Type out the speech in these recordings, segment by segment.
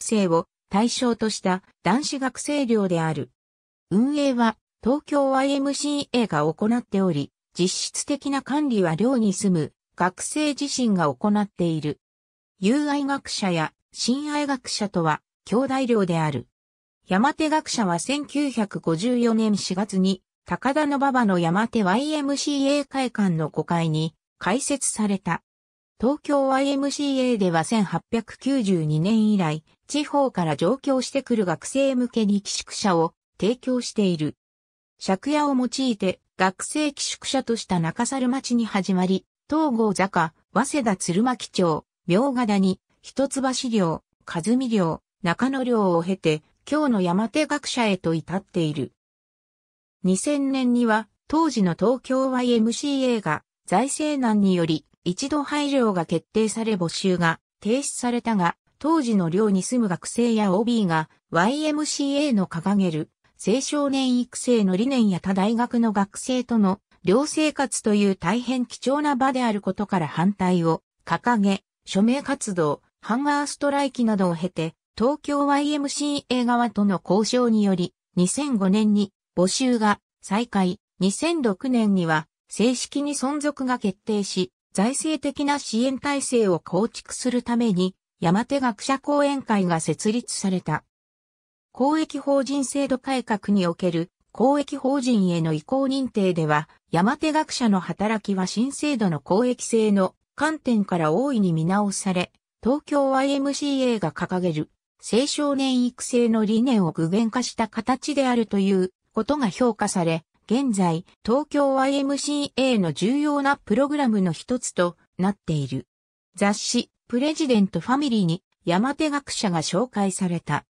生を対象とした男子学生寮である。運営は東京 YMCA が行っており、実質的な管理は寮に住む学生自身が行っている。友愛学者や親愛学者とは兄弟寮である。山手学者は1954年4月に高田馬場の山手 YMCA 会館の5階に開設された東京 YMCA では1892年以来、地方から上京してくる学生向けに寄宿舎を提供している。借家を用いて学生寄宿舎とした中猿町に始まり、東郷坂、早稲田鶴巻町、明賀谷、一橋寮、和美寮、中野寮を経て、今日の山手学者へと至っている。2000年には、当時の東京 YMCA が財政難により一度配慮が決定され募集が停止されたが、当時の寮に住む学生や OB が YMCA の掲げる青少年育成の理念や他大学の学生との寮生活という大変貴重な場であることから反対を掲げ、署名活動、ハンガーストライキなどを経て、東京 YMCA 側との交渉により、2005年に募集が再開、2006年には正式に存続が決定し、財政的な支援体制を構築するために、山手学者講演会が設立された。公益法人制度改革における公益法人への移行認定では、山手学者の働きは新制度の公益性の観点から大いに見直され、東京 YMCA が掲げる青少年育成の理念を具現化した形であるということが評価され、現在、東京 YMCA の重要なプログラムの一つとなっている。雑誌、プレジデントファミリーに山手学者が紹介された。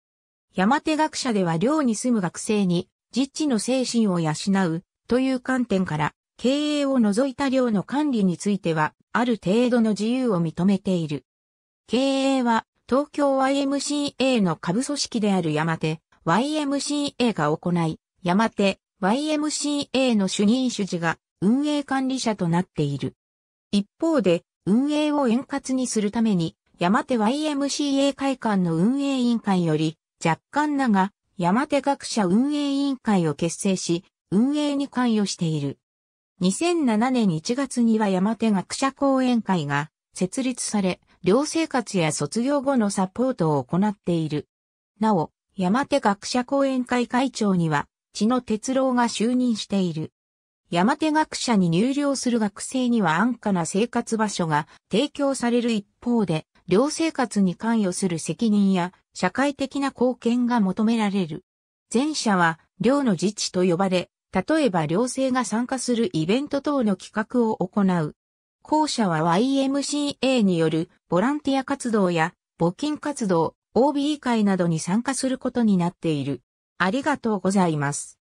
山手学者では寮に住む学生に、実地の精神を養うという観点から、経営を除いた寮の管理については、ある程度の自由を認めている。経営は、東京 YMCA の下部組織である山手、YMCA が行い、山手、YMCA の主任主事が運営管理者となっている。一方で、運営を円滑にするために、山手 YMCA 会館の運営委員会より、若干なが、山手学者運営委員会を結成し、運営に関与している。2007年1月には山手学者講演会が設立され、寮生活や卒業後のサポートを行っている。なお、山手学者講演会会長には、地の哲郎が就任している。山手学者に入寮する学生には安価な生活場所が提供される一方で、寮生活に関与する責任や社会的な貢献が求められる。前者は寮の自治と呼ばれ、例えば寮生が参加するイベント等の企画を行う。後者は YMCA によるボランティア活動や募金活動、OB 会などに参加することになっている。ありがとうございます。